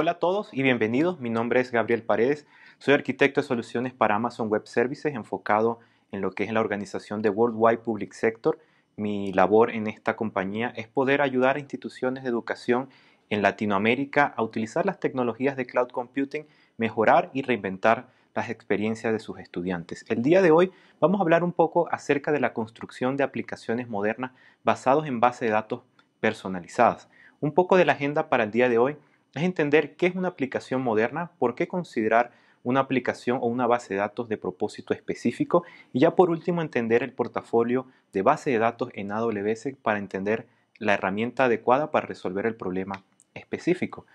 Hola a todos y bienvenidos. Mi nombre es Gabriel Paredes. Soy arquitecto de soluciones para Amazon Web Services enfocado en lo que es la organización de World Wide Public Sector. Mi labor en esta compañía es poder ayudar a instituciones de educación en Latinoamérica a utilizar las tecnologías de cloud computing, mejorar y reinventar las experiencias de sus estudiantes. El día de hoy vamos a hablar un poco acerca de la construcción de aplicaciones modernas basadas en base de datos personalizadas. Un poco de la agenda para el día de hoy es entender qué es una aplicación moderna, por qué considerar una aplicación o una base de datos de propósito específico y ya por último entender el portafolio de base de datos en AWS para entender la herramienta adecuada para resolver el problema específico.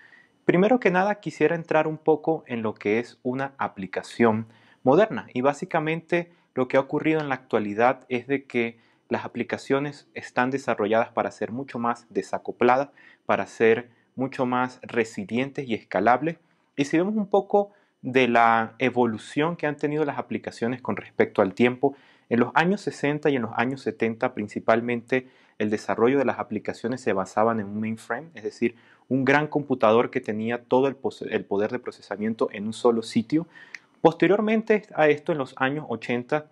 Primero que nada quisiera entrar un poco en lo que es una aplicación moderna y básicamente lo que ha ocurrido en la actualidad es de que las aplicaciones están desarrolladas para ser mucho más desacopladas, para ser mucho más resilientes y escalables. Y si vemos un poco de la evolución que han tenido las aplicaciones con respecto al tiempo, en los años 60 y en los años 70 principalmente el desarrollo de las aplicaciones se basaban en un mainframe, es decir, un gran computador que tenía todo el, el poder de procesamiento en un solo sitio. Posteriormente a esto, en los años 80,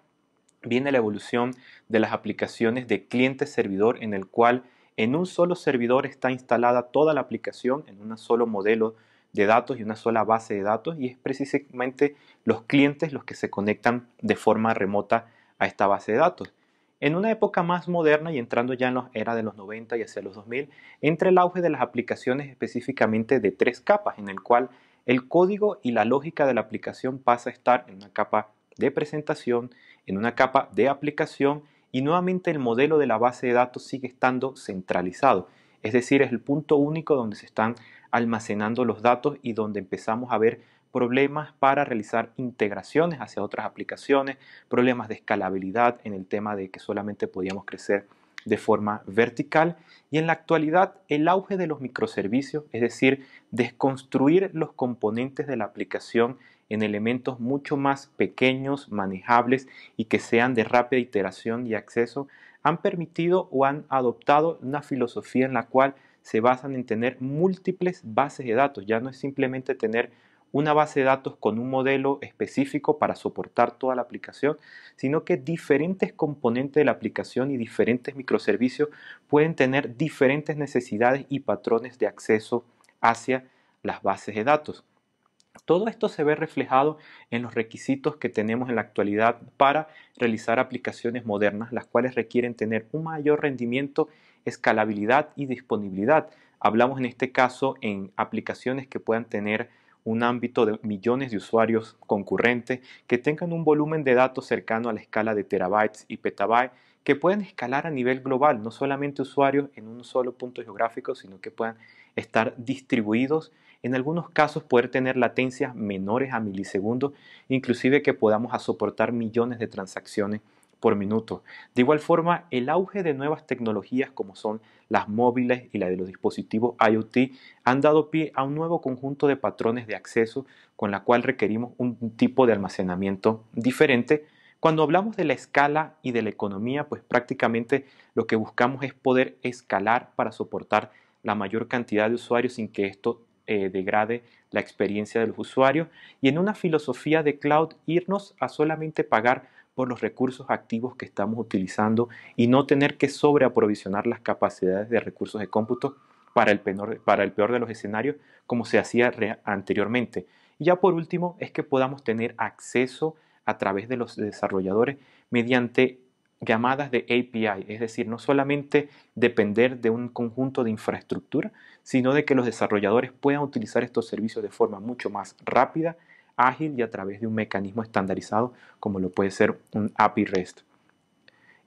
viene la evolución de las aplicaciones de cliente-servidor en el cual en un solo servidor está instalada toda la aplicación en un solo modelo de datos y una sola base de datos y es precisamente los clientes los que se conectan de forma remota a esta base de datos. En una época más moderna y entrando ya en la era de los 90 y hacia los 2000, entra el auge de las aplicaciones específicamente de tres capas, en el cual el código y la lógica de la aplicación pasa a estar en una capa de presentación, en una capa de aplicación y nuevamente el modelo de la base de datos sigue estando centralizado, es decir, es el punto único donde se están almacenando los datos y donde empezamos a ver problemas para realizar integraciones hacia otras aplicaciones, problemas de escalabilidad en el tema de que solamente podíamos crecer de forma vertical y en la actualidad el auge de los microservicios, es decir, desconstruir los componentes de la aplicación en elementos mucho más pequeños, manejables y que sean de rápida iteración y acceso, han permitido o han adoptado una filosofía en la cual se basan en tener múltiples bases de datos. Ya no es simplemente tener una base de datos con un modelo específico para soportar toda la aplicación, sino que diferentes componentes de la aplicación y diferentes microservicios pueden tener diferentes necesidades y patrones de acceso hacia las bases de datos. Todo esto se ve reflejado en los requisitos que tenemos en la actualidad para realizar aplicaciones modernas, las cuales requieren tener un mayor rendimiento, escalabilidad y disponibilidad. Hablamos en este caso en aplicaciones que puedan tener un ámbito de millones de usuarios concurrentes, que tengan un volumen de datos cercano a la escala de terabytes y petabytes, que puedan escalar a nivel global, no solamente usuarios en un solo punto geográfico, sino que puedan estar distribuidos en algunos casos poder tener latencias menores a milisegundos, inclusive que podamos soportar millones de transacciones por minuto. De igual forma, el auge de nuevas tecnologías como son las móviles y la de los dispositivos IoT han dado pie a un nuevo conjunto de patrones de acceso con la cual requerimos un tipo de almacenamiento diferente. Cuando hablamos de la escala y de la economía, pues prácticamente lo que buscamos es poder escalar para soportar la mayor cantidad de usuarios sin que esto eh, degrade la experiencia de los usuarios y en una filosofía de cloud irnos a solamente pagar por los recursos activos que estamos utilizando y no tener que sobreaprovisionar las capacidades de recursos de cómputo para el, peor, para el peor de los escenarios como se hacía anteriormente. Y ya por último es que podamos tener acceso a través de los desarrolladores mediante llamadas de API, es decir, no solamente depender de un conjunto de infraestructura, sino de que los desarrolladores puedan utilizar estos servicios de forma mucho más rápida, ágil y a través de un mecanismo estandarizado como lo puede ser un API REST.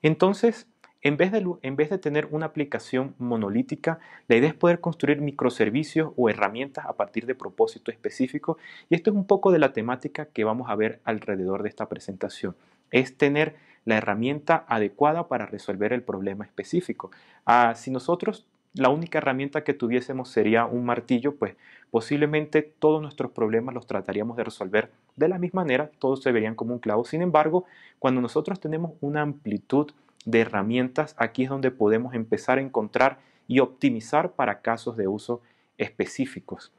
Entonces, en vez, de, en vez de tener una aplicación monolítica, la idea es poder construir microservicios o herramientas a partir de propósitos específicos y esto es un poco de la temática que vamos a ver alrededor de esta presentación. Es tener la herramienta adecuada para resolver el problema específico. Ah, si nosotros la única herramienta que tuviésemos sería un martillo, pues posiblemente todos nuestros problemas los trataríamos de resolver de la misma manera, todos se verían como un clavo. Sin embargo, cuando nosotros tenemos una amplitud de herramientas, aquí es donde podemos empezar a encontrar y optimizar para casos de uso específicos.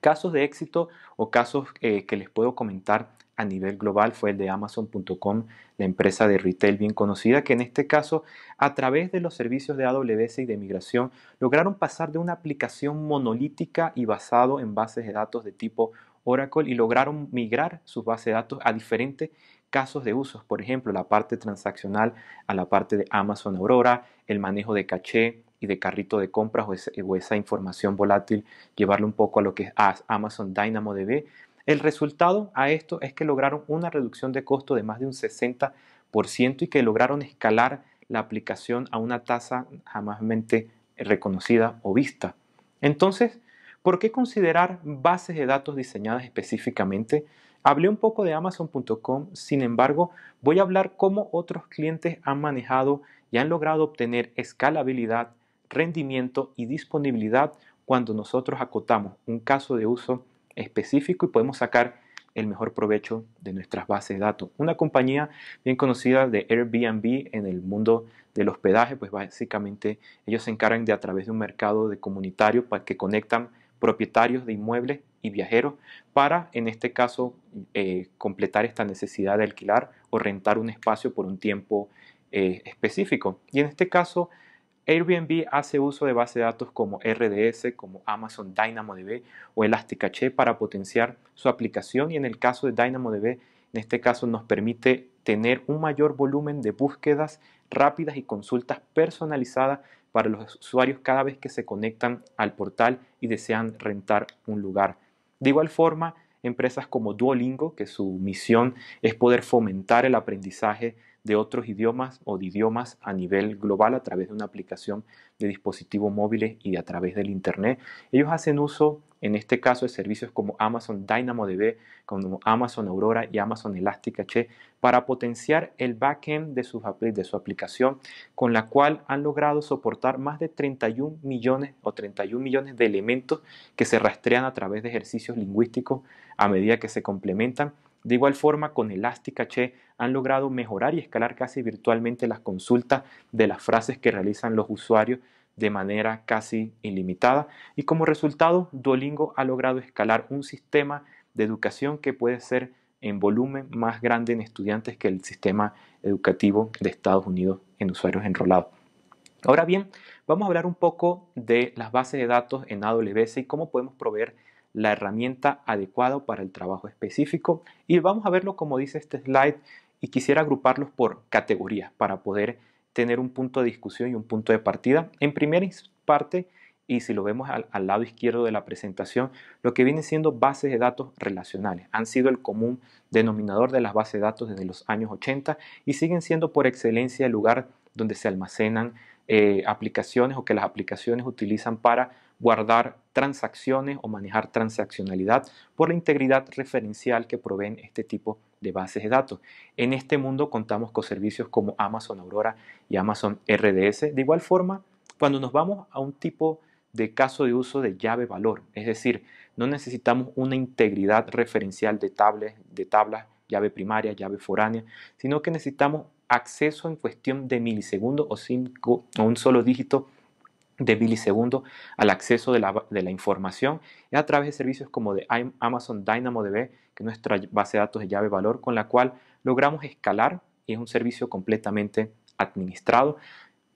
Casos de éxito o casos eh, que les puedo comentar a nivel global fue el de Amazon.com, la empresa de retail bien conocida, que en este caso, a través de los servicios de AWS y de migración, lograron pasar de una aplicación monolítica y basado en bases de datos de tipo Oracle y lograron migrar sus bases de datos a diferentes casos de usos, por ejemplo, la parte transaccional a la parte de Amazon Aurora, el manejo de caché y de carrito de compras o, esa información volátil, llevarlo un poco a lo que es Amazon DynamoDB el resultado a esto es que lograron una reducción de costo de más de un 60% y que lograron escalar la aplicación a una tasa jamásmente reconocida o vista. Entonces, ¿por qué considerar bases de datos diseñadas específicamente? Hablé un poco de amazon.com, sin embargo, voy a hablar cómo otros clientes han manejado y han logrado obtener escalabilidad, rendimiento y disponibilidad cuando nosotros acotamos un caso de uso específico y podemos sacar el mejor provecho de nuestras bases de datos. Una compañía bien conocida de Airbnb en el mundo del hospedaje, pues básicamente ellos se encargan de a través de un mercado de comunitario para que conectan propietarios de inmuebles y viajeros para, en este caso, eh, completar esta necesidad de alquilar o rentar un espacio por un tiempo eh, específico. Y en este caso, Airbnb hace uso de bases de datos como RDS, como Amazon DynamoDB o Elasticache para potenciar su aplicación y en el caso de DynamoDB, en este caso nos permite tener un mayor volumen de búsquedas rápidas y consultas personalizadas para los usuarios cada vez que se conectan al portal y desean rentar un lugar. De igual forma, empresas como Duolingo, que su misión es poder fomentar el aprendizaje de otros idiomas o de idiomas a nivel global a través de una aplicación de dispositivos móviles y a través del Internet. Ellos hacen uso, en este caso, de servicios como Amazon DynamoDB, como Amazon Aurora y Amazon Elastic para potenciar el backend de, de su aplicación, con la cual han logrado soportar más de 31 millones o 31 millones de elementos que se rastrean a través de ejercicios lingüísticos a medida que se complementan de igual forma, con Elástica Che han logrado mejorar y escalar casi virtualmente las consultas de las frases que realizan los usuarios de manera casi ilimitada y como resultado Duolingo ha logrado escalar un sistema de educación que puede ser en volumen más grande en estudiantes que el sistema educativo de Estados Unidos en usuarios enrolados. Ahora bien, vamos a hablar un poco de las bases de datos en AWS y cómo podemos proveer la herramienta adecuada para el trabajo específico y vamos a verlo como dice este slide y quisiera agruparlos por categorías para poder tener un punto de discusión y un punto de partida. En primera parte, y si lo vemos al, lado izquierdo de la presentación, lo que viene siendo bases de datos relacionales. Han sido el común denominador de las bases de datos desde los años 80 y siguen siendo por excelencia el lugar donde se almacenan eh, aplicaciones o que las aplicaciones utilizan para guardar transacciones o manejar transaccionalidad por la integridad referencial que proveen este tipo de bases de datos. En este mundo contamos con servicios como Amazon Aurora y Amazon RDS. De igual forma, cuando nos vamos a un tipo de caso de uso de llave valor, es decir, no necesitamos una integridad referencial de, tablas, de tablas llave primaria, llave foránea, sino que necesitamos acceso en cuestión de milisegundos o, cinco, o un solo dígito de milisegundos al acceso de la, información la, información a través de servicios como de Amazon DynamoDB, que es nuestra base de datos de llave valor, con la cual logramos escalar y es un servicio completamente administrado.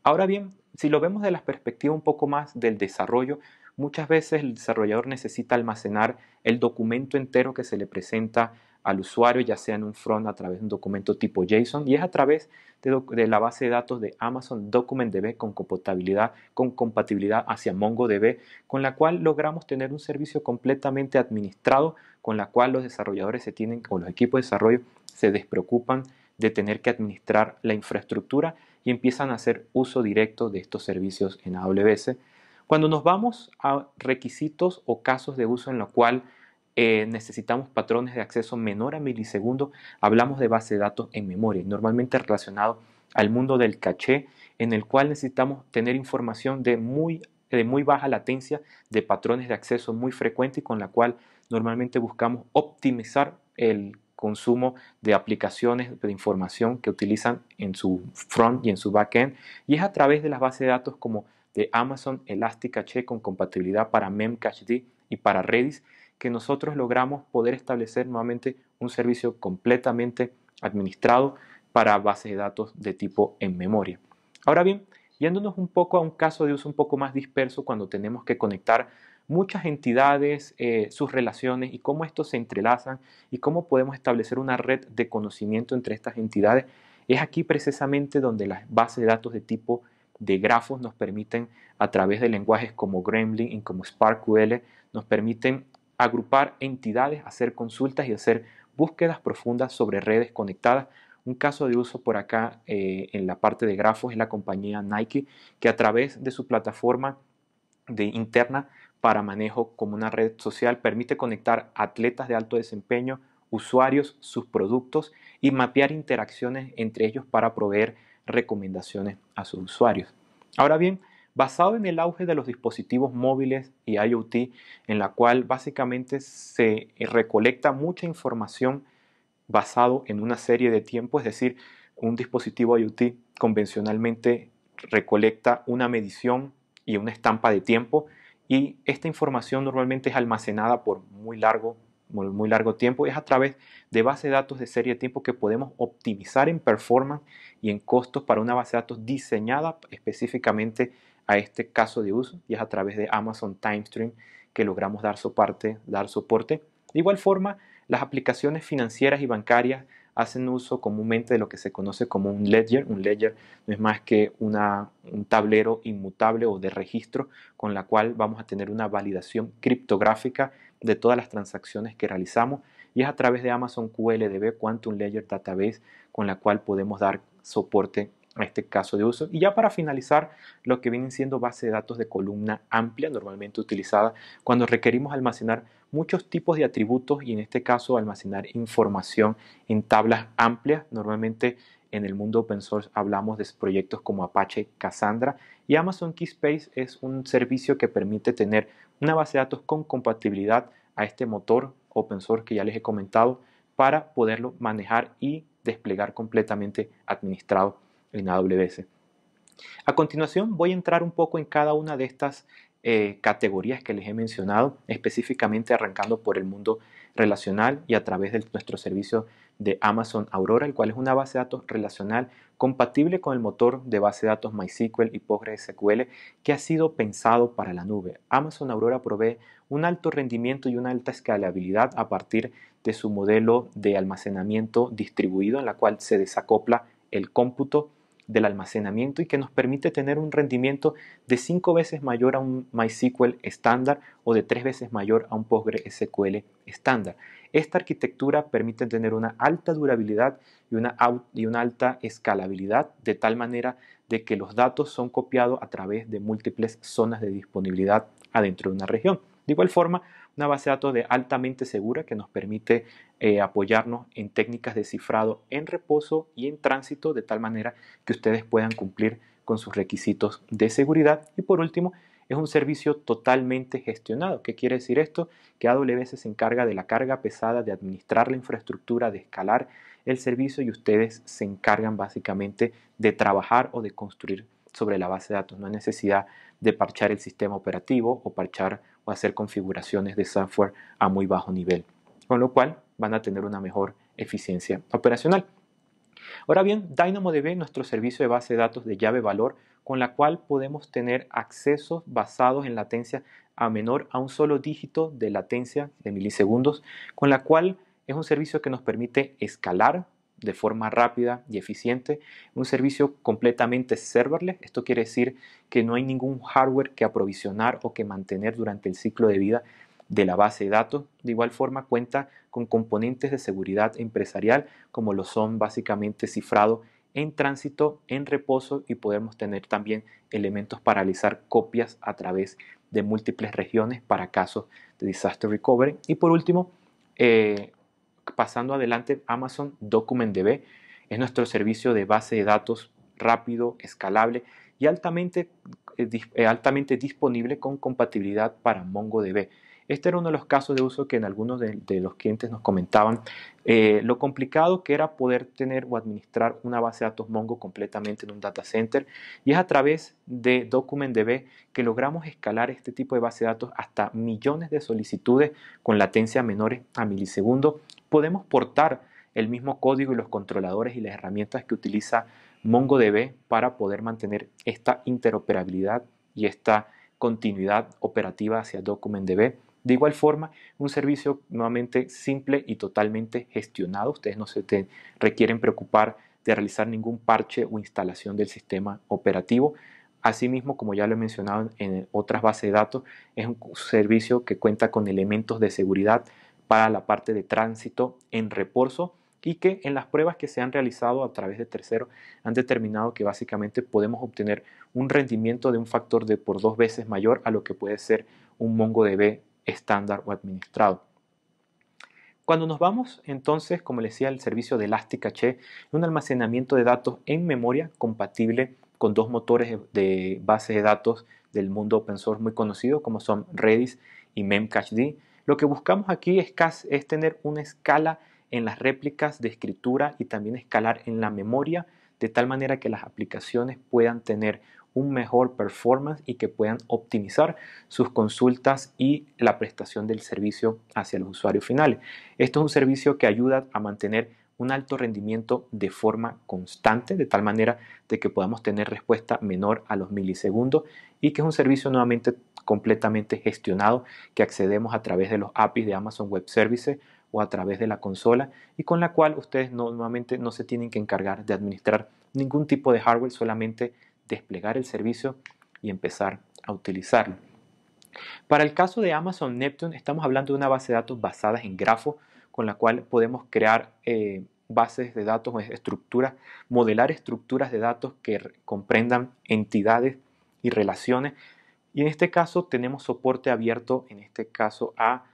Ahora bien, si lo vemos de la perspectiva un poco más del desarrollo, muchas veces el desarrollador necesita almacenar el documento entero que se le presenta al usuario, ya sea en un front a través de un documento tipo JSON y es a través de, la base de datos de Amazon DocumentDB con compatibilidad, con compatibilidad hacia MongoDB, con la cual logramos tener un servicio completamente administrado, con la cual los desarrolladores se tienen o los equipos de desarrollo se despreocupan de tener que administrar la infraestructura y empiezan a hacer uso directo de estos servicios en AWS. Cuando nos vamos a requisitos o casos de uso en lo cual eh, necesitamos patrones de acceso menor a milisegundos. hablamos de base de datos en memoria, normalmente relacionado al mundo del caché, en el cual necesitamos tener información de muy, baja latencia, de patrones de acceso muy frecuentes con la cual normalmente buscamos optimizar el consumo de aplicaciones de información que utilizan en su front y en su backend. Y es a través de las bases de datos como de Amazon Elastic con compatibilidad para Memcached y para Redis que nosotros logramos poder establecer nuevamente un servicio completamente administrado para bases de datos de tipo en memoria. Ahora bien, yéndonos un poco a un caso de uso un poco más disperso cuando tenemos que conectar muchas entidades, eh, sus relaciones y cómo estos se entrelazan y cómo podemos establecer una red de conocimiento entre estas entidades, es aquí precisamente donde las bases de datos de tipo de grafos nos permiten, a través de lenguajes como Gremlin y como SparkQL, nos permiten agrupar entidades, hacer consultas y hacer búsquedas profundas sobre redes conectadas. Un caso de uso por acá eh, en la parte de grafos es la compañía Nike, que a través de su plataforma de interna para manejo como una red social permite conectar atletas de alto desempeño, usuarios, sus productos y mapear interacciones entre ellos para proveer recomendaciones a sus usuarios. Ahora bien, basado en el auge de los dispositivos móviles y IoT, en la cual básicamente se recolecta mucha información basado en una serie de tiempo, es decir, un dispositivo IoT convencionalmente recolecta una medición y una estampa de tiempo y esta información normalmente es almacenada por muy largo muy, largo tiempo es a través de base de datos de serie de tiempo que podemos optimizar en performance y en costos para una base de datos diseñada específicamente a este caso de uso y es a través de Amazon TimeStream que logramos dar soporte, dar soporte. De igual forma, las aplicaciones financieras y bancarias hacen uso comúnmente de lo que se conoce como un ledger. Un ledger no es más que una, un tablero inmutable o de registro con la cual vamos a tener una validación criptográfica de todas las transacciones que realizamos y es a través de Amazon QLDB Quantum Ledger Database con la cual podemos dar soporte en este caso de uso. Y ya para finalizar, lo que vienen siendo base de datos de columna amplia, normalmente utilizada cuando requerimos almacenar muchos tipos de atributos y en este caso almacenar información en tablas amplias, normalmente en el mundo open source hablamos de proyectos como Apache Cassandra y Amazon KeySpace es un servicio que permite tener una base de datos con compatibilidad a este motor open source que ya les he comentado para poderlo manejar y desplegar completamente administrado en AWS. A continuación voy a entrar un poco en cada una de estas eh, categorías que les he mencionado, específicamente arrancando por el mundo relacional y a través de nuestro servicio de Amazon Aurora, el cual es una base de datos relacional compatible con el motor de base de datos MySQL y PostgreSQL que ha sido pensado para la nube. Amazon Aurora provee un alto rendimiento y una alta escalabilidad a partir de su modelo de almacenamiento distribuido en la cual se desacopla el cómputo del almacenamiento y que nos permite tener un rendimiento de cinco veces mayor a un MySQL estándar o de tres veces mayor a un PostgreSQL estándar. Esta arquitectura permite tener una alta durabilidad y una, y una alta escalabilidad de tal manera de que los datos son copiados a través de múltiples zonas de disponibilidad adentro de una región. De igual forma, una base de datos altamente segura que nos permite eh, apoyarnos en técnicas de cifrado en reposo y en tránsito de tal manera que ustedes puedan cumplir con sus requisitos de seguridad. Y por último, es un servicio totalmente gestionado. ¿Qué quiere decir esto? Que AWS se encarga de la carga pesada, de administrar la infraestructura, de escalar el servicio y ustedes se encargan básicamente de trabajar o de construir sobre la base de datos. No hay necesidad de parchar el sistema operativo o parchar o hacer configuraciones de software a muy bajo nivel, con lo cual van a tener una mejor eficiencia operacional. Ahora bien, DynamoDB nuestro servicio de base de datos de llave valor con la cual podemos tener accesos basados en latencia a menor a un solo dígito de latencia de milisegundos, con la cual es un servicio que nos permite escalar de forma rápida y eficiente, un servicio completamente serverless. Esto quiere decir que no hay ningún hardware que aprovisionar o que mantener durante el ciclo de vida de la base de datos. De igual forma cuenta con componentes de seguridad empresarial como lo son básicamente cifrado en tránsito, en reposo y podemos tener también elementos para realizar copias a través de múltiples regiones para casos de disaster recovery. Y por último, eh, pasando adelante, Amazon DocumentDB es nuestro servicio de base de datos rápido, escalable y altamente, eh, eh, altamente disponible con compatibilidad para MongoDB. Este era uno de los casos de uso que en algunos de, los clientes nos comentaban. Eh, lo complicado que era poder tener o administrar una base de datos Mongo completamente en un data center. Y es a través de DocumentDB que logramos escalar este tipo de base de datos hasta millones de solicitudes con latencia menores a milisegundos podemos portar el mismo código y los controladores y las herramientas que utiliza MongoDB para poder mantener esta interoperabilidad y esta continuidad operativa hacia DocumentDB. De igual forma, un servicio nuevamente simple y totalmente gestionado. Ustedes no se requieren preocupar de realizar ningún parche o instalación del sistema operativo. Asimismo, como ya lo he mencionado en otras bases de datos, es un servicio que cuenta con elementos de seguridad para la parte de tránsito en reposo y que en las pruebas que se han realizado a través de Tercero han determinado que básicamente podemos obtener un rendimiento de un factor de por dos veces mayor a lo que puede ser un MongoDB estándar o administrado. Cuando nos vamos entonces, como les decía, al servicio de ElastiCache un almacenamiento de datos en memoria compatible con dos motores de bases de datos del mundo open source muy conocidos como son Redis y Memcached lo que buscamos aquí es, tener una escala en las réplicas de escritura y también escalar en la memoria, de tal manera que las aplicaciones puedan tener un mejor performance y que puedan optimizar sus consultas y la prestación del servicio hacia el usuario final. Esto es un servicio que ayuda a mantener un alto rendimiento de forma constante, de tal manera de que podamos tener respuesta menor a los milisegundos y que es un servicio nuevamente completamente gestionado que accedemos a través de los APIs de Amazon Web Services o a través de la consola y con la cual ustedes nuevamente no se tienen que encargar de administrar ningún tipo de hardware, solamente desplegar el servicio y empezar a utilizarlo. Para el caso de Amazon Neptune estamos hablando de una base de datos basada en grafos con la cual podemos crear eh, bases de datos, o estructuras, modelar estructuras de datos que comprendan entidades y relaciones. Y en este caso tenemos soporte abierto, en este caso a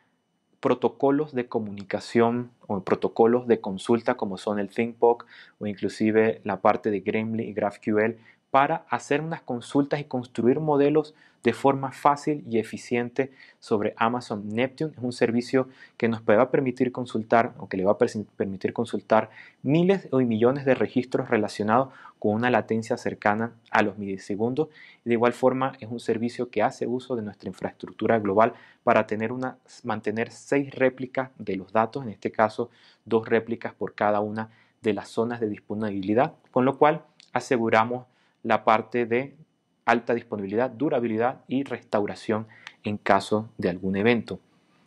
protocolos de comunicación o protocolos de consulta como son el ThinkPoc o inclusive la parte de Gremlin y GraphQL para hacer unas consultas y construir modelos de forma fácil y eficiente sobre Amazon Neptune. Es un servicio que nos va a permitir consultar o que le va a permitir consultar miles o millones de registros relacionados con una latencia cercana a los milisegundos. De igual forma, es un servicio que hace uso de nuestra infraestructura global para tener una, mantener seis réplicas de los datos, en este caso dos réplicas por cada una de las zonas de disponibilidad, con lo cual aseguramos la parte de alta disponibilidad, durabilidad y restauración en caso de algún evento.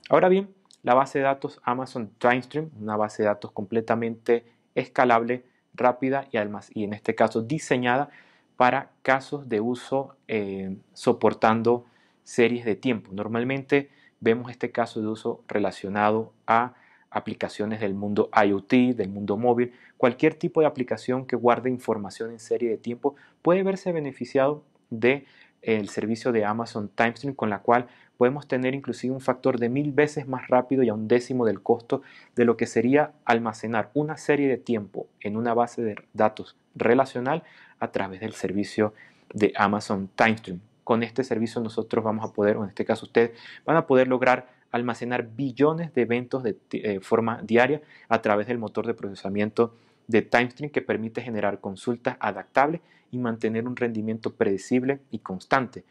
Ahora bien, la base de datos Amazon TimeStream, una base de datos completamente escalable, rápida y, y en este caso diseñada para casos de uso eh, soportando series de tiempo. Normalmente vemos este caso de uso relacionado a aplicaciones del mundo IoT, del mundo móvil, cualquier tipo de aplicación que guarde información en serie de tiempo puede verse beneficiado de eh, servicio de Amazon TimeStream con la cual podemos tener inclusive un factor de mil veces más rápido y a un décimo del costo de lo que sería almacenar una serie de tiempo en una base de datos relacional a través del servicio de Amazon TimeStream. Con este servicio nosotros vamos a poder, o en este caso ustedes, van a poder lograr almacenar billones de eventos de eh, forma diaria a través del motor de procesamiento de TimeStream que permite generar consultas adaptables y mantener un rendimiento predecible y constante.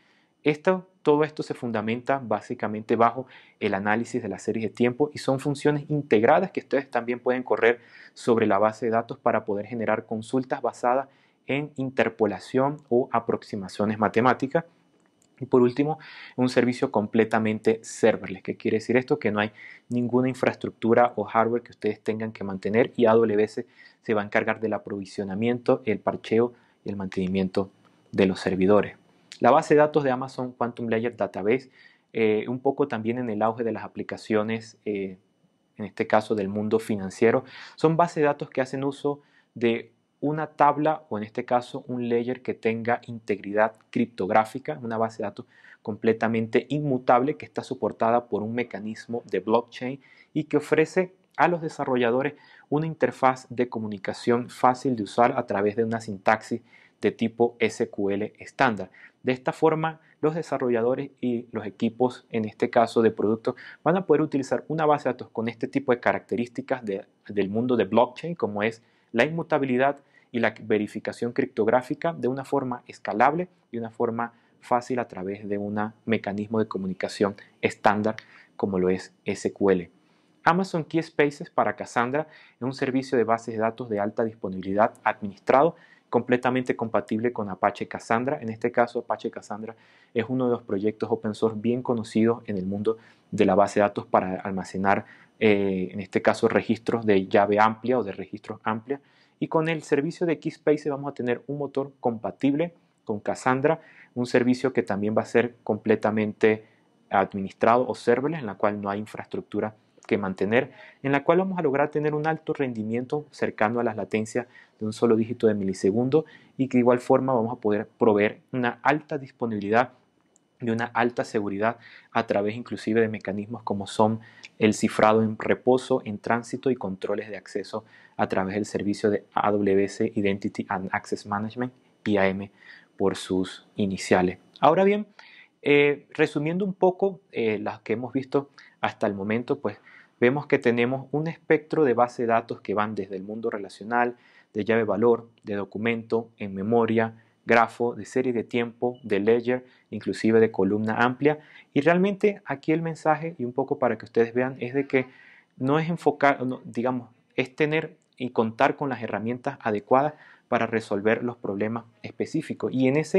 Esto, todo esto se fundamenta básicamente bajo el análisis de las series de tiempo y son funciones integradas que ustedes también pueden correr sobre la base de datos para poder generar consultas basadas en interpolación o aproximaciones matemáticas y por último, un servicio completamente serverless. ¿Qué quiere decir esto? Que no hay ninguna infraestructura o hardware que ustedes tengan que mantener y AWS se va a encargar del aprovisionamiento, el parcheo y el mantenimiento de los servidores. La base de datos de Amazon Quantum Layer Database, eh, un poco también en el auge de las aplicaciones, eh, en este caso del mundo financiero, son bases de datos que hacen uso de una tabla o en este caso un layer que tenga integridad criptográfica, una base de datos completamente inmutable que está soportada por un mecanismo de blockchain y que ofrece a los desarrolladores una interfaz de comunicación fácil de usar a través de una sintaxis de tipo SQL estándar. De esta forma, los desarrolladores y los equipos, en este caso de productos, van a poder utilizar una base de datos con este tipo de características del mundo de blockchain, como es la inmutabilidad y la verificación criptográfica de una forma escalable y una forma fácil a través de un mecanismo de comunicación estándar como lo es SQL. Amazon Key Spaces para Cassandra es un servicio de bases de datos de alta disponibilidad administrado completamente compatible con Apache Cassandra. En este caso, Apache Cassandra es uno de los proyectos open source bien conocidos en el mundo de la base de datos para almacenar eh, en este caso registros de llave amplia o de registros amplia. Y con el servicio de Keyspace vamos a tener un motor compatible con Cassandra, un servicio que también va a ser completamente administrado o serverless, en la cual no hay infraestructura que mantener, en la cual vamos a lograr tener un alto rendimiento cercano a las latencias de un solo dígito de milisegundo y que de igual forma vamos a poder proveer una alta disponibilidad de una alta seguridad a través inclusive de mecanismos como son el cifrado en reposo, en tránsito y controles de acceso a través del servicio de AWS Identity and Access Management, IAM por sus iniciales. Ahora bien, eh, resumiendo un poco eh, las que hemos visto hasta el momento, pues vemos que tenemos un espectro de base de datos que van desde el mundo relacional, de llave valor, de documento, en memoria, grafo, de serie de tiempo, de ledger, inclusive de columna amplia. Y realmente aquí el mensaje, y un poco para que ustedes vean, es de que no es enfocar, digamos, es tener y contar con las herramientas adecuadas para resolver los problemas específicos. Y en esa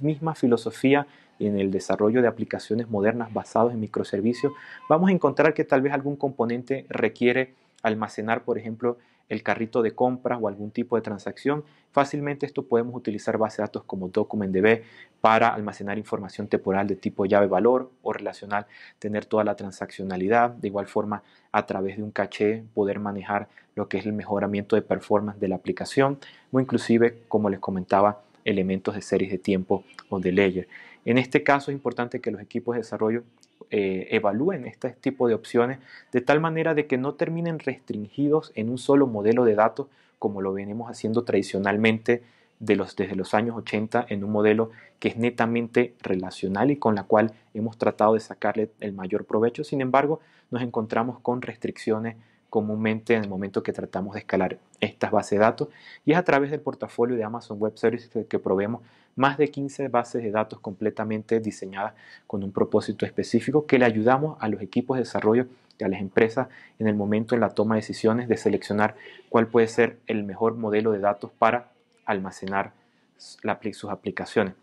misma filosofía y en el desarrollo de aplicaciones modernas basadas en microservicios, vamos a encontrar que tal vez algún componente requiere almacenar, por ejemplo, el carrito de compras o algún tipo de transacción. Fácilmente esto podemos utilizar base de datos como DocumentDB para almacenar información temporal de tipo llave-valor o relacional, tener toda la transaccionalidad. De igual forma, a través de un caché poder manejar lo que es el mejoramiento de performance de la aplicación o inclusive, como les comentaba, elementos de series de tiempo o de layer. En este caso es importante que los equipos de desarrollo eh, evalúen este tipo de opciones de tal manera de que no terminen restringidos en un solo modelo de datos como lo venimos haciendo tradicionalmente desde los años 80 en un modelo que es netamente relacional y con la cual hemos tratado de sacarle el mayor provecho. Sin embargo, nos encontramos con restricciones comúnmente en el momento que tratamos de escalar estas bases de datos y es a través del portafolio de Amazon Web Services que proveemos más de 15 bases de datos completamente diseñadas con un propósito específico que le ayudamos a los equipos de desarrollo y a las empresas en el momento en la toma de decisiones de seleccionar cuál puede ser el mejor modelo de datos para almacenar sus aplicaciones.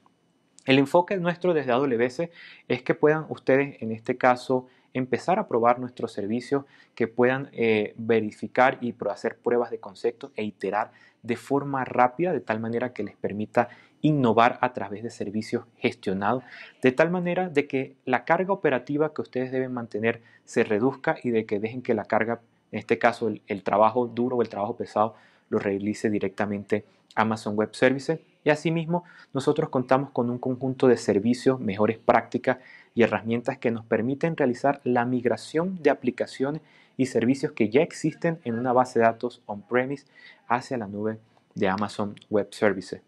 El enfoque nuestro desde AWS es que puedan ustedes, en este caso, empezar a probar nuestros servicios, que puedan eh, verificar y hacer pruebas de conceptos e iterar de forma rápida, de tal manera que les permita innovar a través de servicios gestionados, de tal manera de que la carga operativa que ustedes deben mantener se reduzca y de que dejen que la carga, en este caso el, el trabajo duro o el trabajo pesado, lo realice directamente Amazon Web Services y asimismo, nosotros contamos con un conjunto de servicios, mejores prácticas y herramientas que nos permiten realizar la migración de aplicaciones y servicios que ya existen en una base de datos on-premise hacia la nube de Amazon Web Services.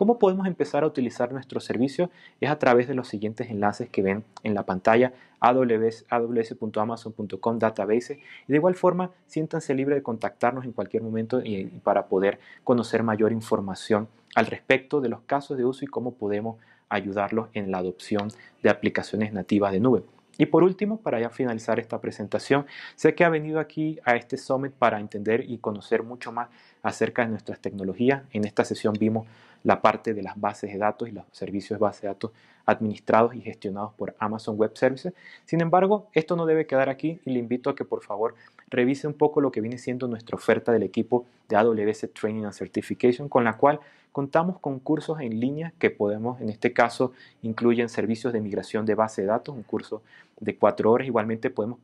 ¿Cómo podemos empezar a utilizar nuestro servicio? Es a través de los siguientes enlaces que ven en la pantalla aws.amazon.com database. Y de igual forma, siéntanse libres de contactarnos en cualquier momento y, para poder conocer mayor información al respecto de los casos de uso y cómo podemos ayudarlos en la adopción de aplicaciones nativas de nube. Y por último, para ya finalizar esta presentación, sé que ha venido aquí a este summit para entender y conocer mucho más acerca de nuestras tecnologías. En esta sesión vimos la parte de las bases de datos y los servicios de base de datos administrados y gestionados por Amazon Web Services. Sin embargo, esto no debe quedar aquí y le invito a que por favor revise un poco lo que viene siendo nuestra oferta del equipo de AWS Training and Certification, con la cual contamos con cursos en línea que podemos, en este caso, incluyen servicios de migración de base de datos, un curso de cuatro horas. Igualmente podemos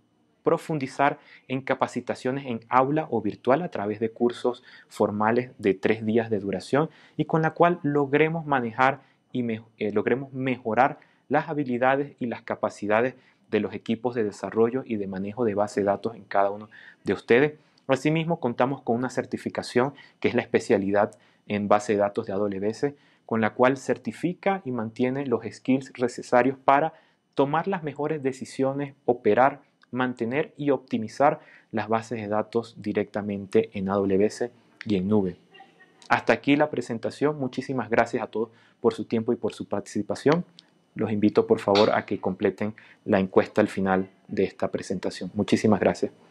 profundizar en capacitaciones en aula o virtual a través de cursos formales de tres días de duración y con la cual logremos manejar y eh, logremos mejorar las habilidades y las capacidades de los equipos de desarrollo y de manejo de base de datos en cada uno de ustedes. Asimismo, contamos con una certificación que es la especialidad en base de datos de AWS, con la cual certifica y mantiene los skills necesarios para tomar las mejores decisiones, operar mantener y optimizar las bases de datos directamente en AWS y en nube. Hasta aquí la presentación. Muchísimas gracias a todos por su tiempo y por su participación. Los invito por favor a que completen la encuesta al final de esta presentación. Muchísimas gracias.